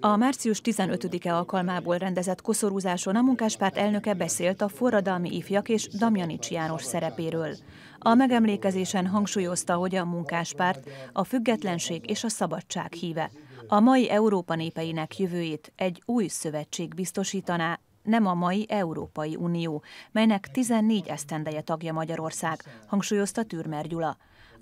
A március 15-e alkalmából rendezett koszorúzáson a munkáspárt elnöke beszélt a forradalmi ifjak és Damjanics János szerepéről. A megemlékezésen hangsúlyozta, hogy a munkáspárt a függetlenség és a szabadság híve. A mai Európa népeinek jövőjét egy új szövetség biztosítaná, nem a mai Európai Unió, melynek 14 esztendeje tagja Magyarország, hangsúlyozta Türmer Gyula.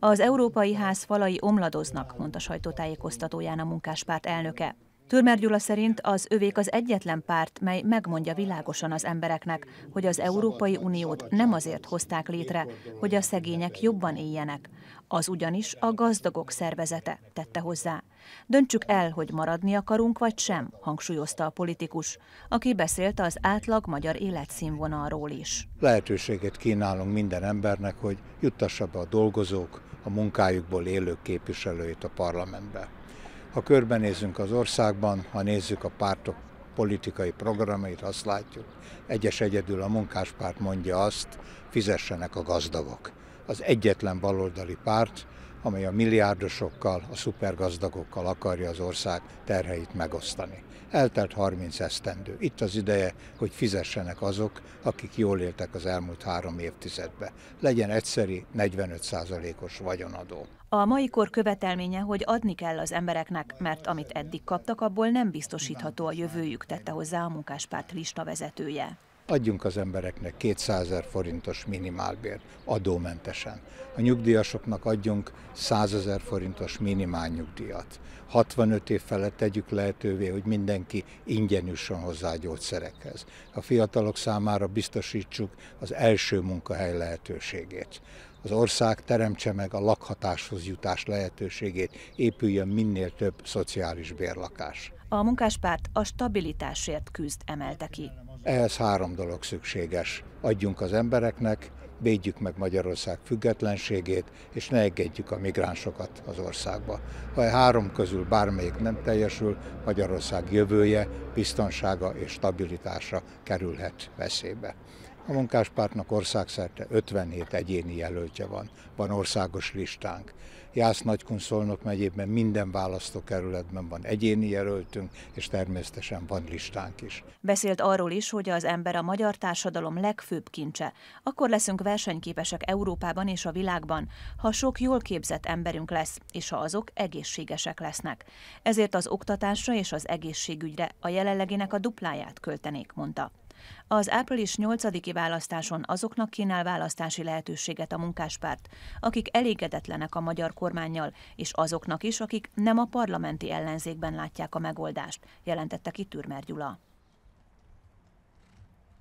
Az Európai Ház falai omladoznak, mondta sajtótájékoztatóján a munkáspárt elnöke. Türmer Gyula szerint az övék az egyetlen párt, mely megmondja világosan az embereknek, hogy az Európai Uniót nem azért hozták létre, hogy a szegények jobban éljenek. Az ugyanis a gazdagok szervezete, tette hozzá. Döntsük el, hogy maradni akarunk vagy sem, hangsúlyozta a politikus, aki beszélt az átlag magyar életszínvonalról is. Lehetőséget kínálunk minden embernek, hogy juttassa be a dolgozók, a munkájukból élő képviselőit a parlamentbe. Ha körbenézünk az országban, ha nézzük a pártok politikai programait, azt látjuk, egyes egyedül a munkáspárt mondja azt, fizessenek a gazdagok. Az egyetlen baloldali párt, amely a milliárdosokkal, a szupergazdagokkal akarja az ország terheit megosztani. Eltelt 30 esztendő. Itt az ideje, hogy fizessenek azok, akik jól éltek az elmúlt három évtizedbe. Legyen egyszeri 45%-os vagyonadó. A mai kor követelménye, hogy adni kell az embereknek, mert amit eddig kaptak, abból nem biztosítható a jövőjük, tette hozzá a munkáspárt lista vezetője adjunk az embereknek 200 ezer forintos minimálbér adómentesen. A nyugdíjasoknak adjunk 100 ezer forintos minimál nyugdíjat. 65 év felett tegyük lehetővé, hogy mindenki ingyen jusson hozzá a gyógyszerekhez. A fiatalok számára biztosítsuk az első munkahely lehetőségét az ország teremtse meg a lakhatáshoz jutás lehetőségét, épüljön minél több szociális bérlakás. A munkáspárt a stabilitásért küzd emelte ki. Ehhez három dolog szükséges. Adjunk az embereknek, védjük meg Magyarország függetlenségét, és ne engedjük a migránsokat az országba. Ha a e három közül bármelyik nem teljesül, Magyarország jövője, biztonsága és stabilitása kerülhet veszélybe. A munkáspártnak országszerte 57 egyéni jelöltje van, van országos listánk. Jász Nagykun Szolnok megyében minden választókerületben van egyéni jelöltünk, és természetesen van listánk is. Beszélt arról is, hogy az ember a magyar társadalom legfőbb kincse. Akkor leszünk versenyképesek Európában és a világban, ha sok jól képzett emberünk lesz, és ha azok egészségesek lesznek. Ezért az oktatásra és az egészségügyre a jelenleginek a dupláját költenék, mondta. Az április 8-i választáson azoknak kínál választási lehetőséget a munkáspárt, akik elégedetlenek a magyar kormányjal, és azoknak is, akik nem a parlamenti ellenzékben látják a megoldást, jelentette ki Türmer Gyula.